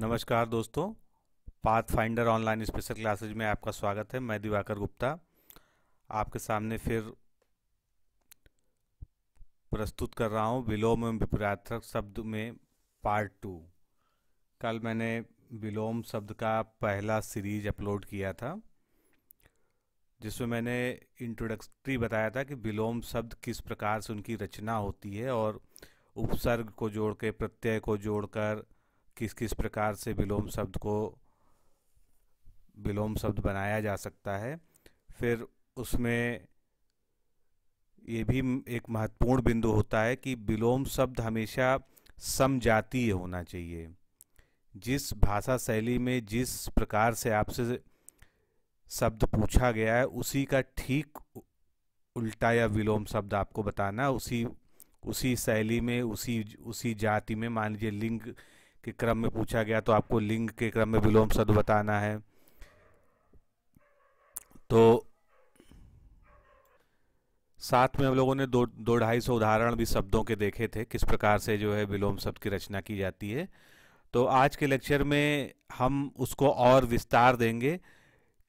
नमस्कार दोस्तों path finder online special classes में आपका स्वागत है मैं दिवाकर गुप्ता आपके सामने फिर प्रस्तुत कर रहा हूँ विलोम एवं विपरार्थक शब्द में पार्ट टू कल मैंने विलोम शब्द का पहला सीरीज अपलोड किया था जिसमें मैंने इंट्रोडक्टरी बताया था कि विलोम शब्द किस प्रकार से उनकी रचना होती है और उपसर्ग को जोड़ के प्रत्यय को जोड़कर किस किस प्रकार से विलोम शब्द को विलोम शब्द बनाया जा सकता है फिर उसमें ये भी एक महत्वपूर्ण बिंदु होता है कि विलोम शब्द हमेशा समजातीय होना चाहिए जिस भाषा शैली में जिस प्रकार से आपसे शब्द पूछा गया है उसी का ठीक उल्टा या विलोम शब्द आपको बताना उसी उसी शैली में उसी उसी जाति में मान लीजिए लिंग के क्रम में पूछा गया तो आपको लिंग के क्रम में विलोम शब्द बताना है तो साथ में हम लोगों ने दो दो ढाई सौ उदाहरण भी शब्दों के देखे थे किस प्रकार से जो है विलोम शब्द की रचना की जाती है तो आज के लेक्चर में हम उसको और विस्तार देंगे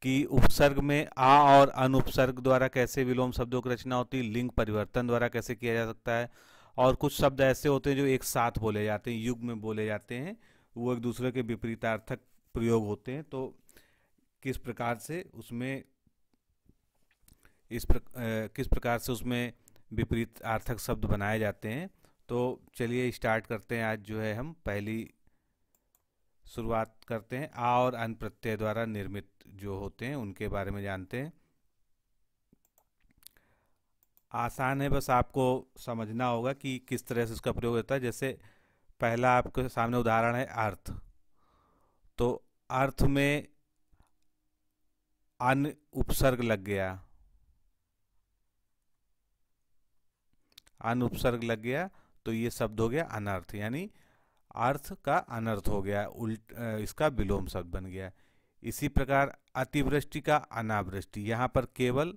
कि उपसर्ग में आ और अनुपसर्ग द्वारा कैसे विलोम शब्दों की रचना होती लिंग परिवर्तन द्वारा कैसे किया जा सकता है और कुछ शब्द ऐसे होते हैं जो एक साथ बोले जाते हैं युग में बोले जाते हैं वो एक दूसरे के विपरीतार्थक प्रयोग होते हैं तो किस प्रकार से उसमें इस प्र, किस प्रकार से उसमें विपरीत आर्थक शब्द बनाए जाते हैं तो चलिए स्टार्ट करते हैं आज जो है हम पहली शुरुआत करते हैं आ और अन प्रत्यय द्वारा निर्मित जो होते हैं उनके बारे में जानते हैं आसान है बस आपको समझना होगा कि किस तरह से उसका प्रयोग होता है जैसे पहला आपके सामने उदाहरण है अर्थ तो अर्थ में अन उपसर्ग लग गया अन उपसर्ग लग गया तो ये शब्द हो गया अनर्थ यानी अर्थ का अनर्थ हो गया उल्ट इसका विलोम शब्द बन गया इसी प्रकार अतिवृष्टि का अनावृष्टि यहाँ पर केवल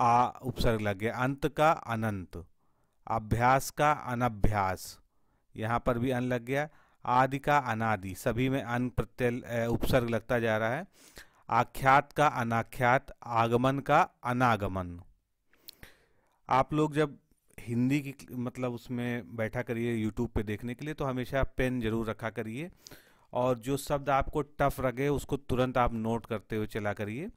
आ उपसर्ग लग गया अंत का अनंत अभ्यास का अनभ्यास यहाँ पर भी अन लग गया आदि का अनादि सभी में अन प्रत्यय उपसर्ग लगता जा रहा है आख्यात का अनाख्यात आगमन का अनागमन आप लोग जब हिंदी की मतलब उसमें बैठा करिए यूट्यूब पे देखने के लिए तो हमेशा पेन जरूर रखा करिए और जो शब्द आपको टफ लगे उसको तुरंत आप नोट करते हुए चला करिए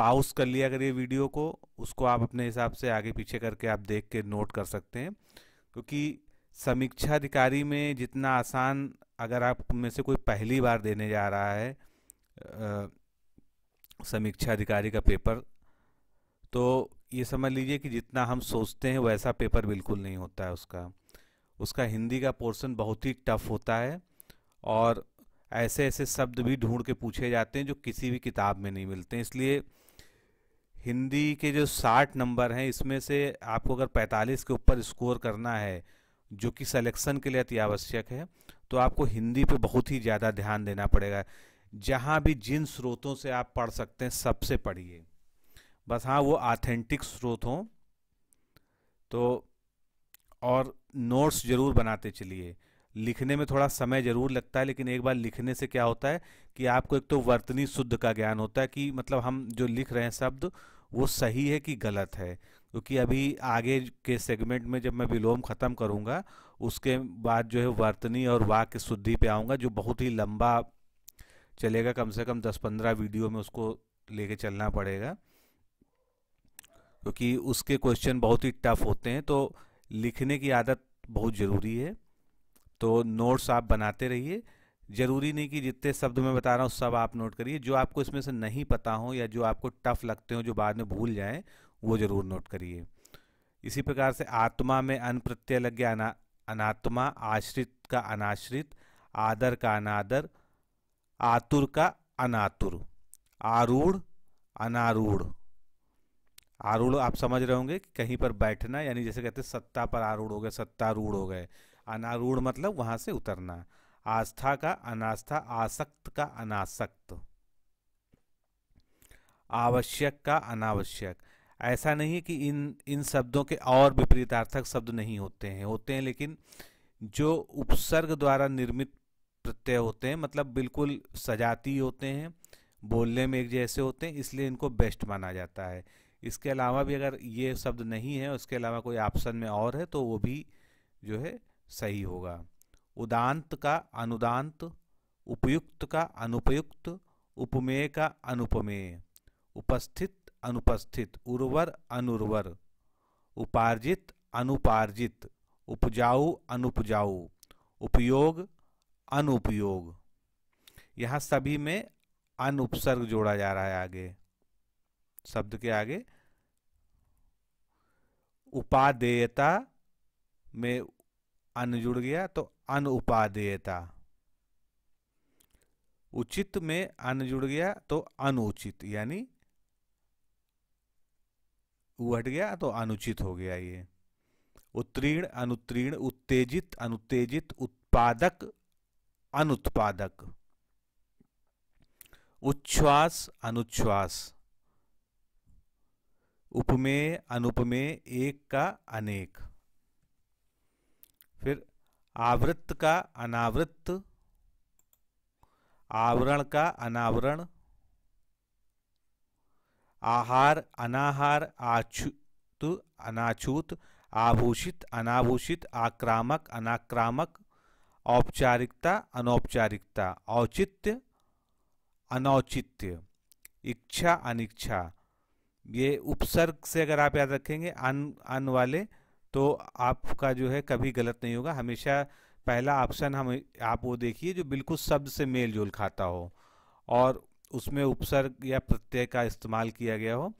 पाउस कर लिया करिए वीडियो को उसको आप अपने हिसाब से आगे पीछे करके आप देख के नोट कर सकते हैं क्योंकि समीक्षा अधिकारी में जितना आसान अगर आप में से कोई पहली बार देने जा रहा है समीक्षा अधिकारी का पेपर तो ये समझ लीजिए कि जितना हम सोचते हैं वैसा पेपर बिल्कुल नहीं होता है उसका उसका हिंदी का पोर्शन बहुत ही टफ होता है और ऐसे ऐसे शब्द भी ढूंढ के पूछे जाते हैं जो किसी भी किताब में नहीं मिलते हैं इसलिए हिंदी के जो साठ नंबर हैं इसमें से आपको अगर पैंतालीस के ऊपर स्कोर करना है जो कि सिलेक्शन के लिए अति आवश्यक है तो आपको हिंदी पे बहुत ही ज़्यादा ध्यान देना पड़ेगा जहाँ भी जिन स्रोतों से आप पढ़ सकते हैं सबसे पढ़िए बस हाँ वो ऑथेंटिक स्रोत हों तो और नोट्स ज़रूर बनाते चलिए लिखने में थोड़ा समय ज़रूर लगता है लेकिन एक बार लिखने से क्या होता है कि आपको एक तो वर्तनी शुद्ध का ज्ञान होता है कि मतलब हम जो लिख रहे हैं शब्द वो सही है कि गलत है क्योंकि अभी आगे के सेगमेंट में जब मैं विलोम ख़त्म करूँगा उसके बाद जो है वर्तनी और वाक्य शुद्धि पे आऊँगा जो बहुत ही लंबा चलेगा कम से कम दस पंद्रह वीडियो में उसको लेके चलना पड़ेगा क्योंकि उसके क्वेश्चन बहुत ही टफ होते हैं तो लिखने की आदत बहुत ज़रूरी है तो नोट्स आप बनाते रहिए ज़रूरी नहीं कि जितने शब्द मैं बता रहा हूँ सब आप नोट करिए जो आपको इसमें से नहीं पता हो या जो आपको टफ लगते हो जो बाद में भूल जाए वो ज़रूर नोट करिए इसी प्रकार से आत्मा में अन प्रत्यय लग गया अना अनात्मा आश्रित का अनाश्रित आदर का अनादर आतुर का अनातुर आरूढ़ अनारूढ़ आरूढ़ आप समझ रहे होंगे कहीं पर बैठना यानी जैसे कहते सत्ता पर आरूढ़ हो गए सत्तारूढ़ हो गए अनारूढ़ मतलब वहां से उतरना आस्था का अनास्था आसक्त का अनासक्त आवश्यक का अनावश्यक ऐसा नहीं कि इन इन शब्दों के और विपरीतार्थक शब्द नहीं होते हैं होते हैं लेकिन जो उपसर्ग द्वारा निर्मित प्रत्यय होते हैं मतलब बिल्कुल सजाती होते हैं बोलने में एक जैसे होते हैं इसलिए इनको बेस्ट माना जाता है इसके अलावा भी अगर ये शब्द नहीं है उसके अलावा कोई ऑप्शन में और है तो वो भी जो है सही होगा उदांत का अनुदांत उपयुक्त का अनुपयुक्त उपमेय का अनुपमेय उपस्थित अनुपस्थित उर्वर अनुर्वर उपार्जित अनुपार्जित उपजाऊ अनुपजाऊ उपयोग अनुपयोग यहाँ सभी में अनुपसर्ग जोड़ा जा रहा है आगे शब्द के आगे उपादेयता में अन जुड़ गया तो अन उपादेयता उचित में अन जुड़ गया तो अनुचित यानी वो हट गया तो अनुचित हो गया ये उत्तीर्ण अनुत्तीर्ण उत्तेजित अनुत्तेजित उत्पादक अनुत्पादक उच्छ्वास अनुच्छ्वास उपमेय अनुपमेय एक का अनेक फिर आवृत्त का अनावृत्त आवरण का अनावरण आहार अनाहार आछूत अनाछूत आभूषित अनाभूषित आक्रामक अनाक्रामक औपचारिकता अनौपचारिकता औचित्य अनौचित्य इच्छा अनिच्छा ये उपसर्ग से अगर आप याद रखेंगे अन अन वाले तो आपका जो है कभी गलत नहीं होगा हमेशा पहला ऑप्शन हम आप वो देखिए जो बिल्कुल शब्द से मेल जोल खाता हो और उसमें उपसर्ग या प्रत्यय का इस्तेमाल किया गया हो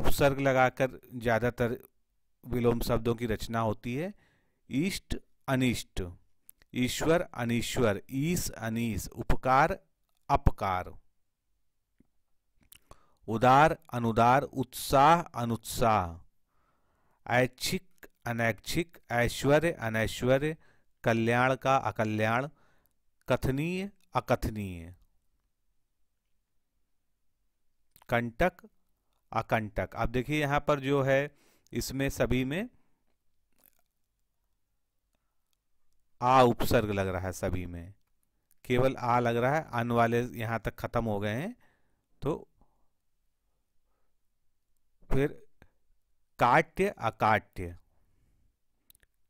उपसर्ग लगाकर ज़्यादातर विलोम शब्दों की रचना होती है ईष्ट अनिष्ट ईश्वर अनिश्वर ईस अनीस उपकार अपकार उदार अनुदार उत्साह अनुत्साह ऐच्छिक अनैच्छिक ऐश्वर्य अनैश्वर्य कल्याण का अकल्याण कथनीय अकथनीय कंटक अकंटक अब देखिए यहां पर जो है इसमें सभी में आ उपसर्ग लग रहा है सभी में केवल आ लग रहा है अन वाले यहां तक खत्म हो गए हैं तो फिर काट्य अकाट्य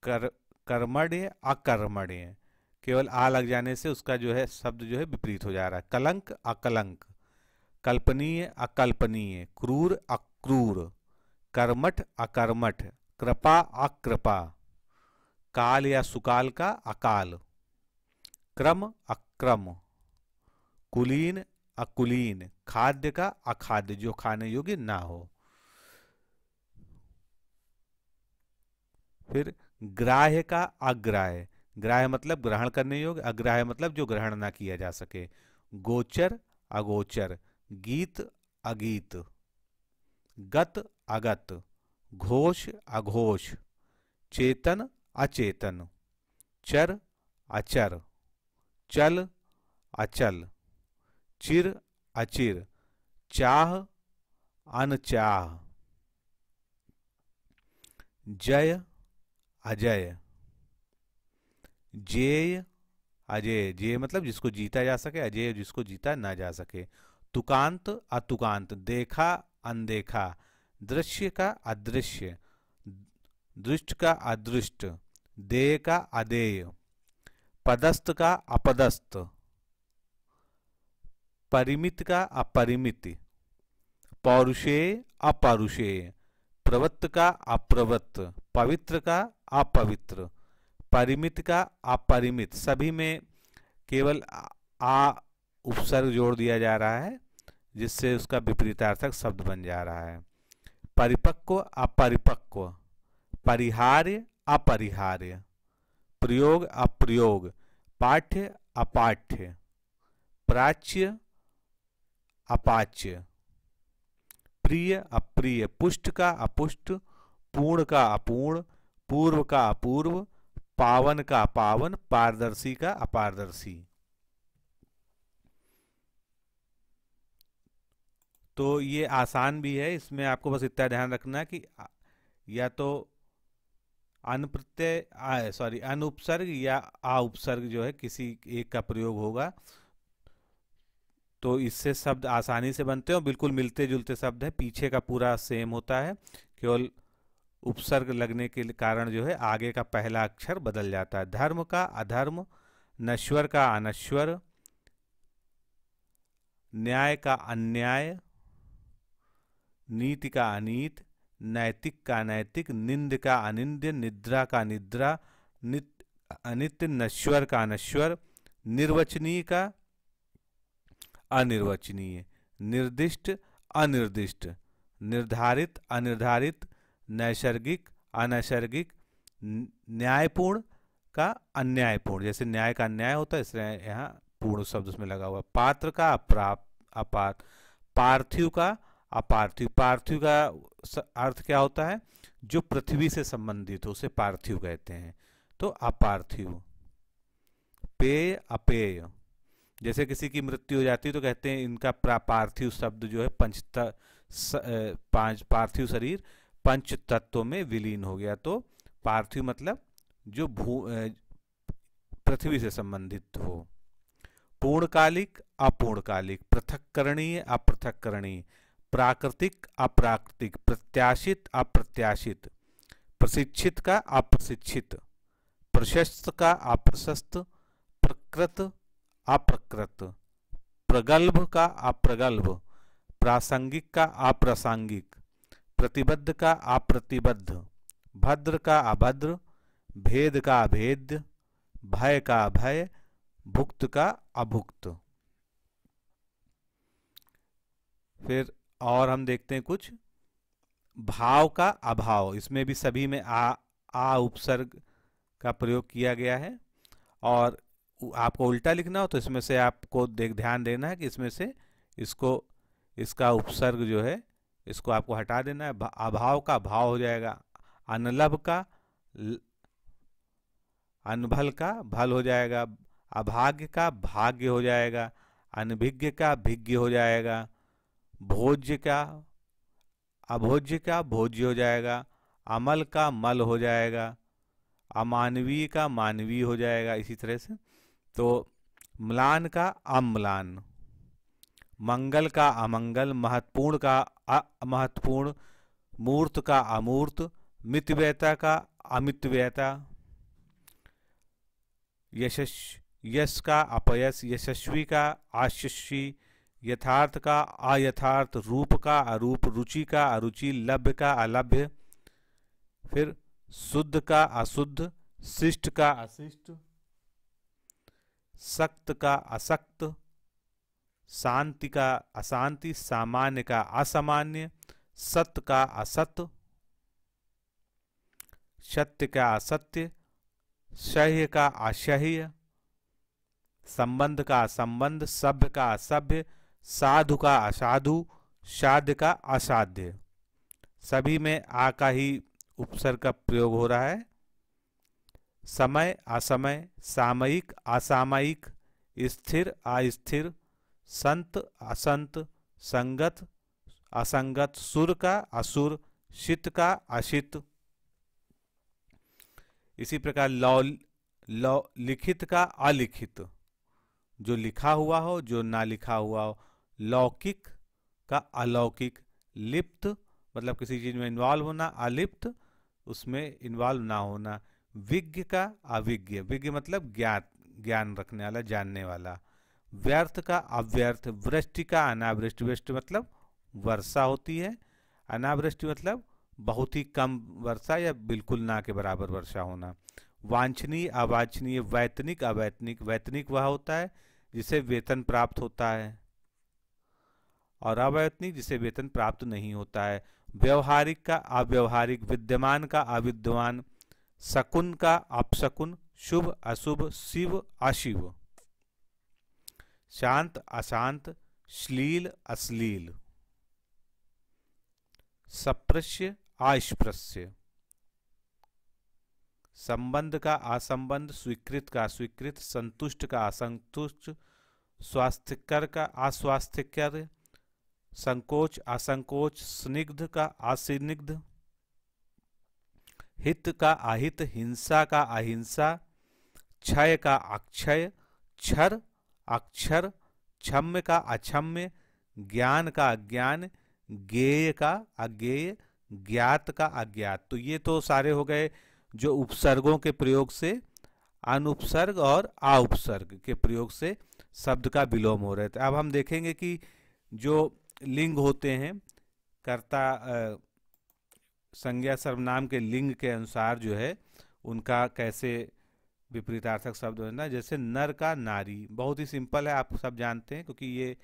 कर कर्मण्य अकर्मण्य केवल आ लग जाने से उसका जो है शब्द जो है विपरीत हो जा रहा है कलंक अकलंक कल्पनीय अकल्पनीय क्रूर अक्रूर कर्मठ अकर्मठ कृपा अकृपा काल या सुकाल का अकाल क्रम अक्रम कुलीन अकुलीन खाद्य का अखाद्य जो खाने योग्य ना हो फिर ग्राह्य का अग्राह्य ग्राह्य मतलब ग्रहण करने योग्य अग्राह्य मतलब जो ग्रहण ना किया जा सके गोचर अगोचर गीत अगीत गत अगत घोष अघोष चेतन अचेतन चर अचर चल अचल चिर अचिर चाह अनचाह जय अजय जेय अजय जे मतलब जिसको जीता जा सके अजय जिसको जीता ना जा सके तुकांत अतुकांत देखा अनदेखा दृश्य का अदृश्य दृष्ट का अदृष्ट देय का अदेय पदस्थ का अपदस्थ परिमित का अपरिमित पौरुषे अपौरुषे प्रवत्त का अप्रवत्त पवित्र का अपवित्र परिमित का अपरिमित सभी में केवल आ उपसर्ग जोड़ दिया जा रहा है जिससे उसका विपरीतार्थक शब्द बन जा रहा है परिपक्व अपरिपक्व परिहार्य अपरिहार्य प्रयोग अप्रयोग पाठ्य अपाठ्य प्राच्य अपाच्य प्रिय अप्रिय पुष्ट का अपुष्ट पूर्ण का अपूर्ण पूर्व का अपूर्व पावन का पावन पारदर्शी का अपारदर्शी तो ये आसान भी है इसमें आपको बस इतना ध्यान रखना कि या तो अनप्रत्यय सॉरी अनुपसर्ग या अउपसर्ग जो है किसी एक का प्रयोग होगा तो इससे शब्द आसानी से बनते हैं और बिल्कुल मिलते जुलते शब्द है पीछे का पूरा सेम होता है केवल उपसर्ग लगने के कारण जो है आगे का पहला अक्षर बदल जाता है धर्म का अधर्म नश्वर का अनश्वर न्याय का अन्याय नीति का अनीत नैतिक का नैतिक निंद का अनिंद निद्रा का निद्रा नित अनित्य नश्वर का अनश्वर निर्वचनीय का अनिर्वचनीय निर्दिष्ट अनिर्दिष्ट निर्धारित अनिर्धारित नैसर्गिक अनैसर्गिक न्यायपूर्ण का अन्यायपूर्ण जैसे न्याय का अन्याय होता है इसलिए यहाँ पूर्ण शब्द उसमें लगा हुआ पात्र का अप्राप अपात पार्थिव का अपार्थिव पार्थिव का अर्थ क्या होता है जो पृथ्वी से संबंधित हो उसे पार्थिव कहते हैं तो अपार्थिव पेय अपेय जैसे किसी की मृत्यु हो जाती है तो कहते हैं इनका पार्थिव शब्द जो है पंचत पांच पार्थिव शरीर पंच तत्व में विलीन हो गया तो पार्थिव मतलब जो भू पृथ्वी से संबंधित हो पूर्णकालिक अपूर्णकालिक पृथककरणीय अपृथककरणीय प्राकृतिक अप्राकृतिक प्रत्याशित अप्रत्याशित प्रशिक्षित का अप्रशिक्षित प्रशस्त का अप्रशस्त प्रकृत अप्रकृत प्रगल्भ का अप्रगल्भ प्रासंगिक का अप्रासंगिक प्रतिबद्ध का अप्रतिबद्ध भद्र का अभद्र भेद का भेद भय का भय भुक्त का अभुक्त फिर और हम देखते हैं कुछ भाव का अभाव इसमें भी सभी में आ आ उपसर्ग का प्रयोग किया गया है और आपको उल्टा लिखना हो तो इसमें से आपको देख ध्यान देना है कि इसमें से इसको इसका उपसर्ग जो है इसको आपको हटा देना है अभाव का भाव हो जाएगा अनलभ का अनभल का भल हो जाएगा अभाग्य का भाग्य हो जाएगा अनभिज्ञ का भिज्ञ हो जाएगा भोज्य का अभोज्य का भोज्य हो जाएगा अमल का मल हो जाएगा अमानवीय का मानवीय हो जाएगा इसी तरह से तो म्लान का अम्लान मंगल का अमंगल महत्वपूर्ण का अमहत्वपूर्ण मूर्त का अमूर्त मितव्ययता का अमितव्ययता यशस् यश का अपयस यशस्वी का आशस्वी यथार्थ का अयथार्थ रूप का अरूप रुचि का अरुचि लभ्य का अलभ्य फिर शुद्ध का अशुद्ध शिष्ट का अशिष्ट सक्त का असक्त शांति का अशांति सामान्य का असामान्य सत्य का असत्य सत्य का असत्य सह्य का असह्य संबंध का संबंध सभ्य का असभ्य साधु का असाधु साध्य का असाध्य सभी में आ का ही उपसर्ग का प्रयोग हो रहा है समय असमय सामयिक असामयिक स्थिर अस्थिर संत असंत संगत असंगत सुर का असुर शित का अशित इसी प्रकार लौ लौ लिखित का अलिखित जो लिखा हुआ हो जो ना लिखा हुआ हो लौकिक का अलौकिक लिप्त मतलब किसी चीज में इन्वॉल्व होना अलिप्त उसमें इन्वॉल्व ना होना विज्ञ का अविज्ञ विज्ञ मतलब ज्ञात ज्ञान रखने वाला जानने वाला व्यर्थ का अव्यर्थ वृष्टि का अनावृष्टि वृष्टि मतलब वर्षा होती है अनावृष्टि मतलब बहुत ही कम वर्षा या बिल्कुल ना के बराबर वर्षा होना वांछनीय अवांछनीय वैतनिक अवैतनिक वैतनिक वह होता है जिसे वेतन प्राप्त होता है और अवैतनिक जिसे वेतन प्राप्त नहीं होता है व्यवहारिक का अव्यवहारिक विद्यमान का अविद्यमान शकुन का अपशकुन शुभ अशुभ शिव अशिव शांत अशांत श्लील अश्लील सप्रश्य अस्पृश्य संबंध का असंबंध स्वीकृत का स्वीकृत संतुष्ट का असंतुष्ट स्वास्थ्यकर का अस्वास्थ्यकर संकोच असंकोच स्निग्ध का असनिग्ध हित का अहित हिंसा का अहिंसा क्षय का अक्षय क्षर अक्षर क्षम्य का अक्षम्य ज्ञान का अज्ञान ज्ञेय का अज्ञेय ज्ञात का अज्ञात तो ये तो सारे हो गए जो उपसर्गों के प्रयोग से अनुपसर्ग और आउपसर्ग के प्रयोग से शब्द का विलोम हो रहे थे अब हम देखेंगे कि जो लिंग होते हैं कर्ता संज्ञा सर्वनाम के लिंग के अनुसार जो है उनका कैसे विपरीतार्थक शब्द हो ना जैसे नर का नारी बहुत ही सिंपल है आप सब जानते हैं क्योंकि ये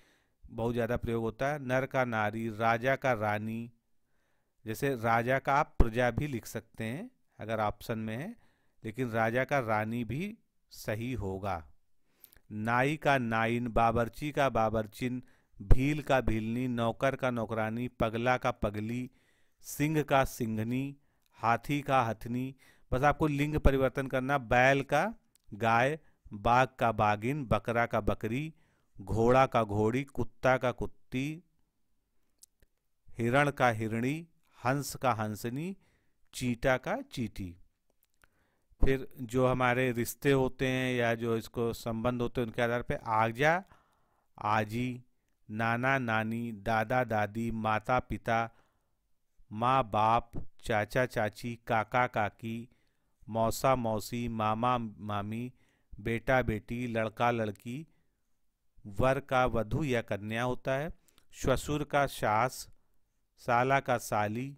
बहुत ज़्यादा प्रयोग होता है नर का नारी राजा का रानी जैसे राजा का आप प्रजा भी लिख सकते हैं अगर ऑप्शन में है लेकिन राजा का रानी भी सही होगा नाई का नाइन बाबरची का बाबरचिन भील का भीलनी नौकर का नौकरानी पगला का पगली सिंह का सिंघनी हाथी का हथनी बस आपको लिंग परिवर्तन करना बैल का गाय बाघ का बागिन बकरा का बकरी घोड़ा का घोड़ी कुत्ता का कुत्ती हिरण का हिरणी हंस का हंसनी चीटा का चीटी फिर जो हमारे रिश्ते होते हैं या जो इसको संबंध होते हैं उनके आधार पर आजा आजी नाना नानी दादा दादी माता पिता माँ बाप चाचा चाची काका काकी मौसा मौसी मामा मामी बेटा बेटी लड़का लड़की वर का वधु या कन्या होता है श्वसुर का शास साला का साली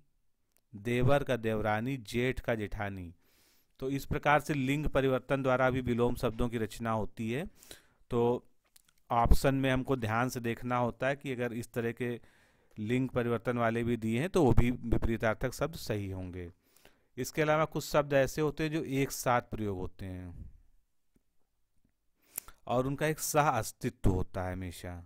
देवर का देवरानी जेठ का जेठानी तो इस प्रकार से लिंग परिवर्तन द्वारा भी विलोम शब्दों की रचना होती है तो ऑप्शन में हमको ध्यान से देखना होता है कि अगर इस तरह के लिंग परिवर्तन वाले भी दिए हैं तो वो भी विपरीतार्थक शब्द सही होंगे इसके अलावा कुछ शब्द ऐसे होते हैं जो एक साथ प्रयोग होते हैं और उनका एक सह अस्तित्व होता है हमेशा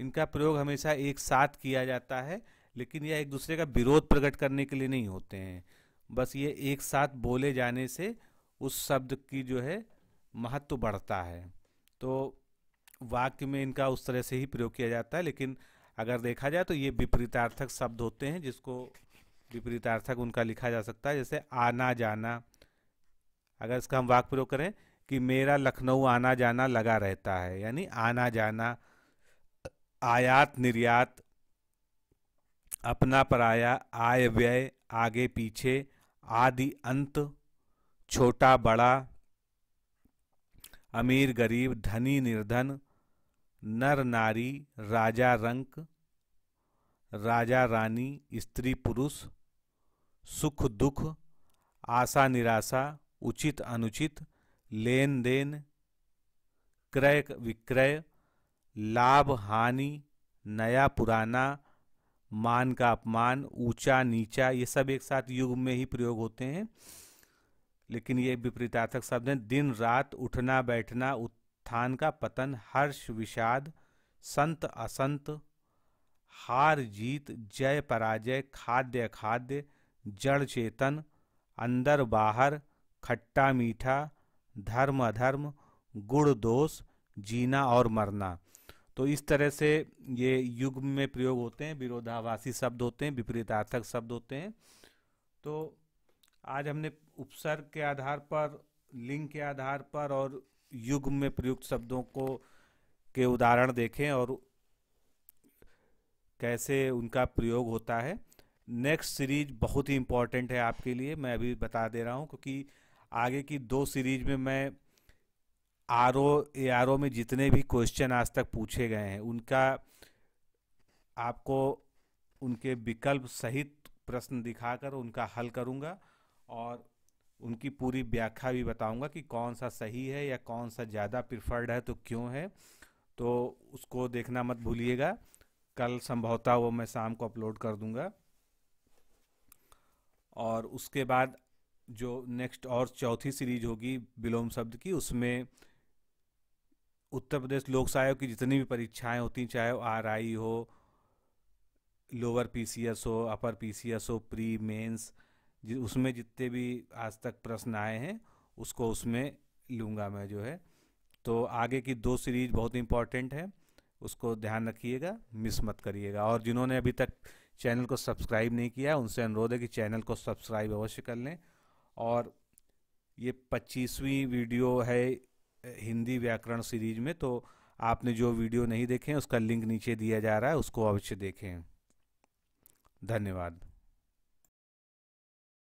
इनका प्रयोग हमेशा एक साथ किया जाता है लेकिन यह एक दूसरे का विरोध प्रकट करने के लिए नहीं होते हैं बस ये एक साथ बोले जाने से उस शब्द की जो है महत्व तो बढ़ता है तो वाक्य में इनका उस तरह से ही प्रयोग किया जाता है लेकिन अगर देखा जाए तो ये विपरीतार्थक शब्द होते हैं जिसको विपरीतार्थक उनका लिखा जा सकता है जैसे आना जाना अगर इसका हम वाक प्रयोग करें कि मेरा लखनऊ आना जाना लगा रहता है यानी आना जाना आयात निर्यात अपना पराया आय व्यय आगे पीछे आदि अंत छोटा बड़ा अमीर गरीब धनी निर्धन नर नारी राजा रंक राजा रानी स्त्री पुरुष सुख दुख आशा निराशा उचित अनुचित लेन देन क्रय विक्रय लाभ हानि नया पुराना मान का अपमान ऊंचा नीचा ये सब एक साथ युग में ही प्रयोग होते हैं लेकिन ये विपरीतार्थक शब्द हैं दिन रात उठना बैठना उत स्थान का पतन हर्ष विषाद संत असंत हार जीत जय पराजय खाद्य खाद्य जड़ चेतन अंदर बाहर खट्टा मीठा धर्म अधर्म गुण दोष जीना और मरना तो इस तरह से ये युग में प्रयोग होते हैं विरोधावासी शब्द होते हैं विपरीतार्थक शब्द होते हैं तो आज हमने उपसर्ग के आधार पर लिंग के आधार पर और युग में प्रयुक्त शब्दों को के उदाहरण देखें और कैसे उनका प्रयोग होता है नेक्स्ट सीरीज बहुत ही इम्पॉर्टेंट है आपके लिए मैं अभी बता दे रहा हूँ क्योंकि आगे की दो सीरीज में मैं R O A R O में जितने भी क्वेश्चन आज तक पूछे गए हैं उनका आपको उनके विकल्प सहित प्रश्न दिखाकर उनका हल करूँगा और उनकी पूरी व्याख्या भी बताऊंगा कि कौन सा सही है या कौन सा ज़्यादा प्रिफर्ड है तो क्यों है तो उसको देखना मत भूलिएगा कल संभवतः वो मैं शाम को अपलोड कर दूंगा और उसके बाद जो नेक्स्ट और चौथी सीरीज होगी विलोम शब्द की उसमें उत्तर प्रदेश लोक सेवा की जितनी भी परीक्षाएं होती चाहे वो आर आई हो लोअर पीसीएस हो अपर पीसीएस हो प्री मेंस जि उसमें जितने भी आज तक प्रश्न आए हैं उसको उसमें लूँगा मैं जो है तो आगे की दो सीरीज बहुत इम्पॉर्टेंट है उसको ध्यान रखिएगा मिस मत करिएगा और जिन्होंने अभी तक चैनल को सब्सक्राइब नहीं किया उनसे अनुरोध है कि चैनल को सब्सक्राइब अवश्य कर लें और ये पच्चीसवीं वीडियो है हिंदी व्याकरण सीरीज में तो आपने जो वीडियो नहीं देखे उसका लिंक नीचे दिया जा रहा है उसको अवश्य देखें धन्यवाद